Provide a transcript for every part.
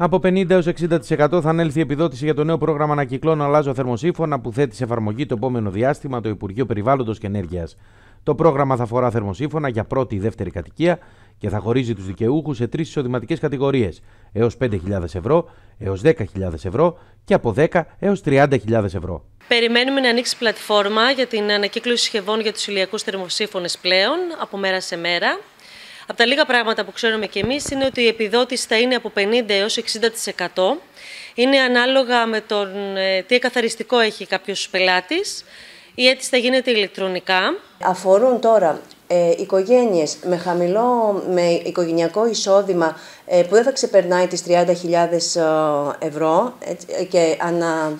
Από 50 έως 60% θα ανέλθει η επιδότηση για το νέο πρόγραμμα ανακυκλών Αλλάζω θερμοσύφωνα που θέτει σε εφαρμογή το επόμενο διάστημα το Υπουργείο Περιβάλλοντος και ενέργειας. Το πρόγραμμα θα αφορά θερμοσύφωνα για πρώτη ή δεύτερη κατοικία και θα χωρίζει τους δικαιούχους σε τρεις εισοδηματικές κατηγορίες έως 5.000 ευρώ, έως 10.000 ευρώ και από 10 έω 30.000 ευρώ. Περιμένουμε να ανοίξει πλατφόρμα για την ανακύκλωση συσκευών για τους ηλιακούς θερμοσύφωνες πλέον από μέρα σε μέρα. Από τα λίγα πράγματα που ξέρουμε κι εμείς είναι ότι η επιδότηση θα είναι από 50 έως 60%. Είναι ανάλογα με τον, ε, τι καθαριστικό έχει κάποιος πελάτης. Η αίτηση θα γίνεται ηλεκτρονικά. Αφορούν τώρα ε, οικογένειες με χαμηλό με οικογενειακό εισόδημα ε, που δεν θα ξεπερνάει τις 30.000 ε, ευρώ και ανα,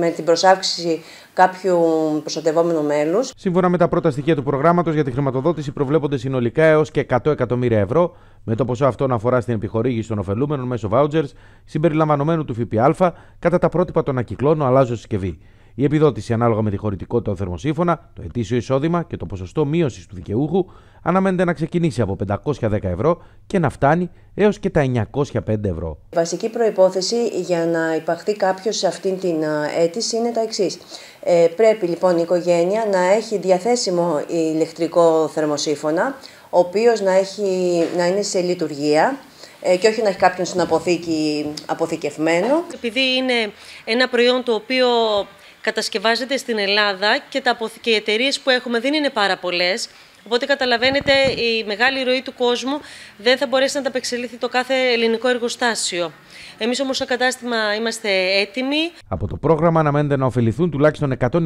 με την προσάυξη κάποιου προστατευόμενου μέλου. Σύμφωνα με τα πρώτα στοιχεία του προγράμματος για τη χρηματοδότηση, προβλέπονται συνολικά έως και 100 εκατομμύρια ευρώ, με το ποσό αυτό να αφορά στην επιχορήγηση των ωφελούμενων μέσω vouchers, συμπεριλαμβανομένου του ΦΠΑ, κατά τα πρότυπα των ακυκλών αλλάζω συσκευή. Η επιδότηση ανάλογα με τη χωρητικότητα του θερμοσύμφωνα, το ετήσιο εισόδημα και το ποσοστό μείωσης του δικαιούχου αναμένεται να ξεκινήσει από 510 ευρώ και να φτάνει έως και τα 905 ευρώ. Η βασική προπόθεση για να υπαχθεί κάποιος σε αυτήν την αίτηση είναι τα εξής. Ε, πρέπει λοιπόν η οικογένεια να έχει διαθέσιμο ηλεκτρικό θερμοσύφωνα, ο οποίος να, να είναι σε λειτουργία ε, και όχι να έχει κάποιον στην αποθήκη αποθηκευμένο. Επειδή είναι ένα προϊόν το οποίο κατασκευάζεται στην Ελλάδα και, τα αποθ... οι εταιρείες που έχουμε δεν είναι πάρα πολλές. Οπότε καταλαβαίνετε η μεγάλη ροή του κόσμου δεν θα μπορέσει να ανταπεξελίθει το κάθε ελληνικό εργοστάσιο. Εμείς όμως στο κατάστημα είμαστε έτοιμοι. Από το πρόγραμμα αναμένεται να ωφεληθούν τουλάχιστον 120.000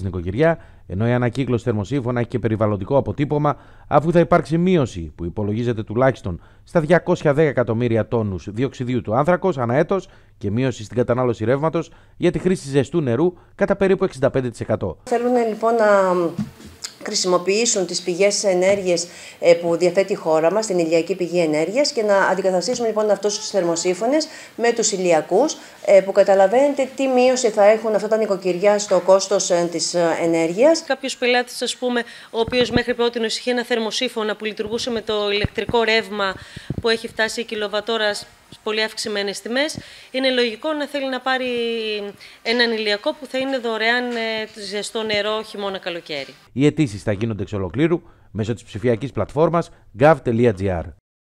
νοικοκυριά, ενώ η ανακύκλωση θερμοσύμφωνα έχει και περιβαλλοντικό αποτύπωμα, αφού θα υπάρξει μείωση που υπολογίζεται τουλάχιστον στα 210 εκατομμύρια τόνους διοξιδίου του άνθρακος ανά έτος και μείωση στην κατανάλωση ρεύματος για τη χρήση ζεστού νερού κατά περίπου 65%. Θέλουν λοιπόν να χρησιμοποιήσουν τις πηγές ενέργειας ε, που διαθέτει η χώρα μας, την ηλιακή πηγή ενέργειας και να αντικαταστήσουμε λοιπόν αυτούς τους θερμοσύφωνες με τους ηλιακούς ε, που καταλαβαίνετε τι μείωση θα έχουν αυτά τα νοικοκυριά στο κόστος ε, της ενέργειας. Κάποιος πελάτης ας πούμε, ο οποίος μέχρι πρώτη είχε ένα θερμοσύφωνα που λειτουργούσε με το ηλεκτρικό ρεύμα που έχει φτάσει η κιλοβατόρας πολύ αυξημένες τιμές, είναι λογικό να θέλει να πάρει έναν ηλιακό που θα είναι δωρεάν ε, ζεστό νερό χειμώνα-καλοκαίρι. Οι αιτήσεις θα γίνονται εξ ολοκλήρου μέσω της ψηφιακής πλατφόρμας gov.gr.